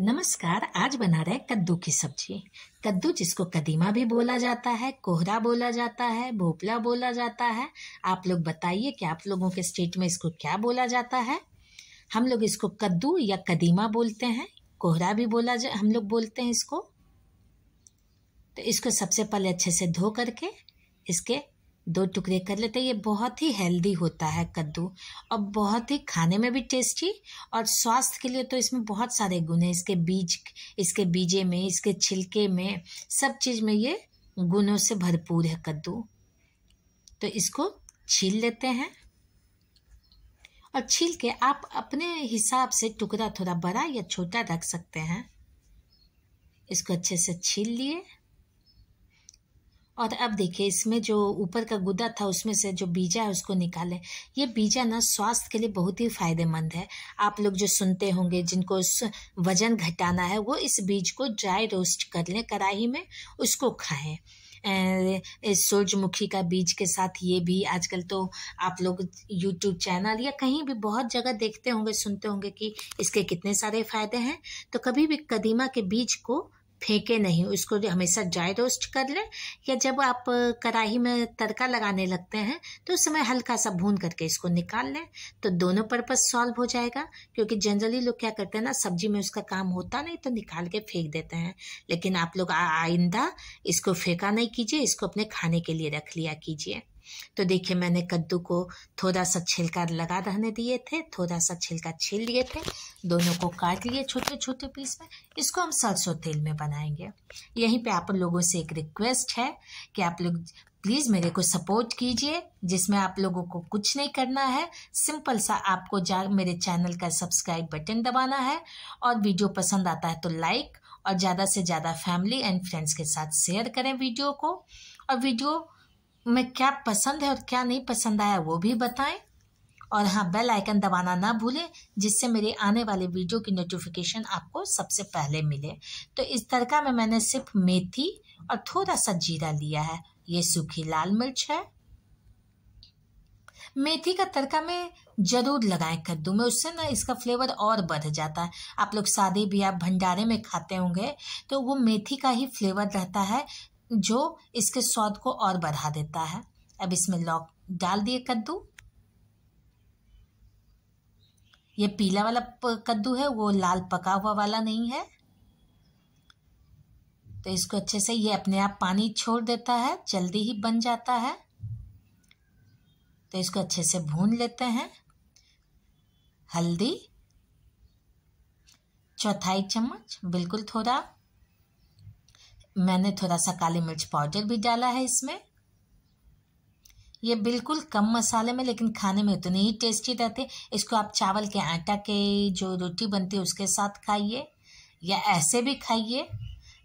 नमस्कार आज बना रहे कद्दू की सब्जी कद्दू जिसको कदीमा भी बोला जाता है कोहरा बोला जाता है भोपला बोला जाता है आप लोग बताइए कि आप लोगों के स्टेट में इसको क्या बोला जाता है हम लोग इसको कद्दू या कदीमा बोलते हैं कोहरा भी बोला जा हम लोग बोलते हैं इसको तो इसको सबसे पहले अच्छे से धो करके इसके दो टुकड़े कर लेते हैं ये बहुत ही हेल्दी होता है कद्दू और बहुत ही खाने में भी टेस्टी और स्वास्थ्य के लिए तो इसमें बहुत सारे गुण हैं इसके बीज इसके बीजे में इसके छिलके में सब चीज़ में ये गुणों से भरपूर है कद्दू तो इसको छील लेते हैं और छील के आप अपने हिसाब से टुकड़ा थोड़ा बड़ा या छोटा रख सकते हैं इसको अच्छे से छील लिए और अब देखिए इसमें जो ऊपर का गुदा था उसमें से जो बीजा है उसको निकालें ये बीजा ना स्वास्थ्य के लिए बहुत ही फायदेमंद है आप लोग जो सुनते होंगे जिनको वजन घटाना है वो इस बीज को ड्राई रोस्ट कर लें कढ़ाई में उसको खाएं सूर्यमुखी का बीज के साथ ये भी आजकल तो आप लोग यूट्यूब चैनल या कहीं भी बहुत जगह देखते होंगे सुनते होंगे कि इसके कितने सारे फ़ायदे हैं तो कभी भी कदीमा के बीज को फेंके नहीं उसको हमेशा ड्राई रोस्ट कर लें या जब आप कढ़ाई में तड़का लगाने लगते हैं तो उस समय हल्का सा भून करके इसको निकाल लें तो दोनों पर्पज़ सॉल्व हो जाएगा क्योंकि जनरली लोग क्या करते हैं ना सब्जी में उसका काम होता नहीं तो निकाल के फेंक देते हैं लेकिन आप लोग आइंदा इसको फेंका नहीं कीजिए इसको अपने खाने के लिए रख लिया कीजिए तो देखिए मैंने कद्दू को थोड़ा सा छिलका लगा रहने दिए थे थोड़ा सा छिलका छील लिए थे दोनों को काट लिए छोटे छोटे पीस में इसको हम सरसों तेल में बनाएंगे यहीं पे आप लोगों से एक रिक्वेस्ट है कि आप लोग प्लीज़ मेरे को सपोर्ट कीजिए जिसमें आप लोगों को कुछ नहीं करना है सिंपल सा आपको जा मेरे चैनल का सब्सक्राइब बटन दबाना है और वीडियो पसंद आता है तो लाइक और ज़्यादा से ज़्यादा फैमिली एंड फ्रेंड्स के साथ शेयर करें वीडियो को और वीडियो में क्या पसंद है और क्या नहीं पसंद आया वो भी बताएं और हाँ बेल आइकन दबाना ना भूलें जिससे मेरे आने वाले वीडियो की नोटिफिकेशन आपको सबसे पहले मिले तो इस तड़का में मैंने सिर्फ मेथी और थोड़ा सा जीरा लिया है ये सूखी लाल मिर्च है मेथी का तड़का में जरूर लगाएं कद्दू में उससे ना इसका फ्लेवर और बढ़ जाता है आप लोग शादी ब्याह भंडारे में खाते होंगे तो वो मेथी का ही फ्लेवर रहता है जो इसके स्वाद को और बढ़ा देता है अब इसमें लौक डाल दिए कद्दू ये पीला वाला कद्दू है वो लाल पका हुआ वाला नहीं है तो इसको अच्छे से ये अपने आप पानी छोड़ देता है जल्दी ही बन जाता है तो इसको अच्छे से भून लेते हैं हल्दी चौथाई चम्मच बिल्कुल थोड़ा मैंने थोड़ा सा काली मिर्च पाउडर भी डाला है इसमें ये बिल्कुल कम मसाले में लेकिन खाने में उतने ही टेस्टी रहते इसको आप चावल के आटा के जो रोटी बनती है उसके साथ खाइए या ऐसे भी खाइए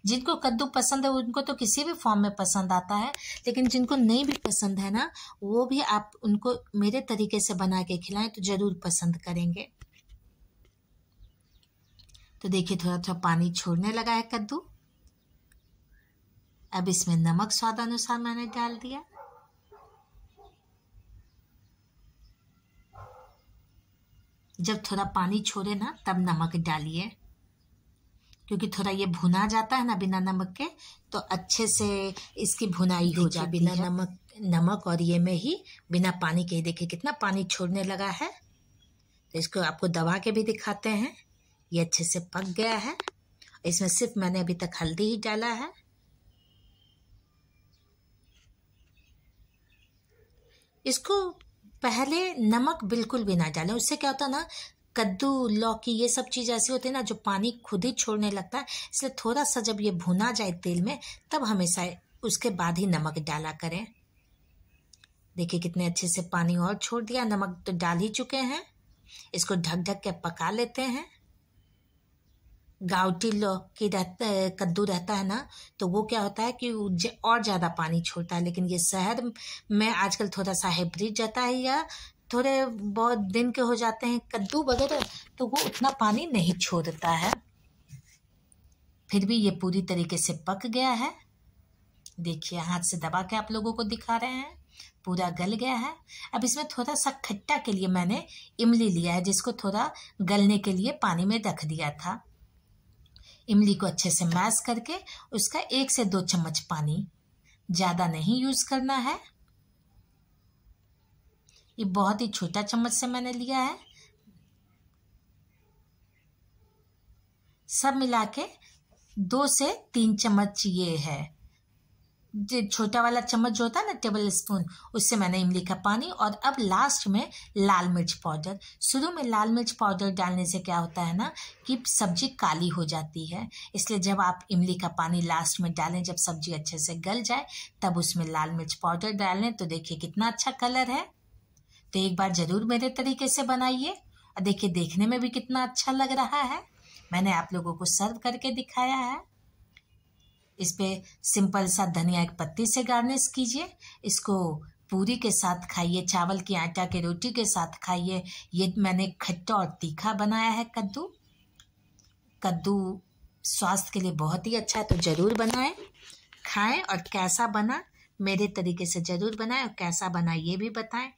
जिनको कद्दू पसंद है उनको तो किसी भी फॉर्म में पसंद आता है लेकिन जिनको नहीं भी पसंद है ना वो भी आप उनको मेरे तरीके से बना के खिलाएं तो ज़रूर पसंद करेंगे तो देखिए थोड़ा थोड़ा पानी छोड़ने लगा है कद्दू अब इसमें नमक स्वाद अनुसार मैंने डाल दिया जब थोड़ा पानी छोड़े ना तब नमक डालिए क्योंकि थोड़ा ये भुना जाता है ना बिना नमक के तो अच्छे से इसकी भुनाई हो जाए बिना नमक नमक और ये में ही बिना पानी के ही देखिए कितना पानी छोड़ने लगा है तो इसको आपको दबा के भी दिखाते हैं ये अच्छे से पक गया है इसमें सिर्फ मैंने अभी तक हल्दी ही डाला है इसको पहले नमक बिल्कुल भी ना डालें उससे क्या होता है ना कद्दू लौकी ये सब चीज़ ऐसी होती है ना जो पानी खुद ही छोड़ने लगता है इसलिए थोड़ा सा जब ये भुना जाए तेल में तब हमेशा उसके बाद ही नमक डाला करें देखिए कितने अच्छे से पानी और छोड़ दिया नमक तो डाल ही चुके हैं इसको ढक ढक के पका लेते हैं गावटी लौकी रहता है कद्दू रहता है ना तो वो क्या होता है कि और ज़्यादा पानी छोड़ता है लेकिन ये शहर में आजकल थोड़ा सा हाइब्रिड जाता है या थोड़े बहुत दिन के हो जाते हैं कद्दू वगैरह तो वो उतना पानी नहीं छोड़ता है फिर भी ये पूरी तरीके से पक गया है देखिए हाथ से दबा के आप लोगों को दिखा रहे हैं पूरा गल गया है अब इसमें थोड़ा सा खट्टा के लिए मैंने इमली लिया है जिसको थोड़ा गलने के लिए पानी में रख दिया था इमली को अच्छे से मैश करके उसका एक से दो चम्मच पानी ज़्यादा नहीं यूज़ करना है ये बहुत ही छोटा चम्मच से मैंने लिया है सब मिला के दो से तीन चम्मच ये है छोटा वाला चम्मच जो होता है ना टेबल स्पून उससे मैंने इमली का पानी और अब लास्ट में लाल मिर्च पाउडर शुरू में लाल मिर्च पाउडर डालने से क्या होता है ना कि सब्जी काली हो जाती है इसलिए जब आप इमली का पानी लास्ट में डालें जब सब्जी अच्छे से गल जाए तब उसमें लाल मिर्च पाउडर डालें तो देखिए कितना अच्छा कलर है तो एक बार ज़रूर मेरे तरीके से बनाइए और देखिए देखने में भी कितना अच्छा लग रहा है मैंने आप लोगों को सर्व करके दिखाया है इस पर सिंपल सा धनिया की पत्ती से गार्निश कीजिए इसको पूरी के साथ खाइए चावल की आटा के रोटी के साथ खाइए ये मैंने खट्टा और तीखा बनाया है कद्दू कद्दू स्वास्थ्य के लिए बहुत ही अच्छा है तो ज़रूर बनाएं खाएं और कैसा बना मेरे तरीके से ज़रूर बनाएं और कैसा बना ये भी बताएं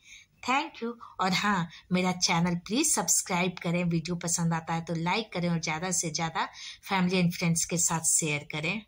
थैंक यू और हाँ मेरा चैनल प्लीज़ सब्सक्राइब करें वीडियो पसंद आता है तो लाइक करें और ज़्यादा से ज़्यादा फैमिली एंड फ्रेंड्स के साथ शेयर करें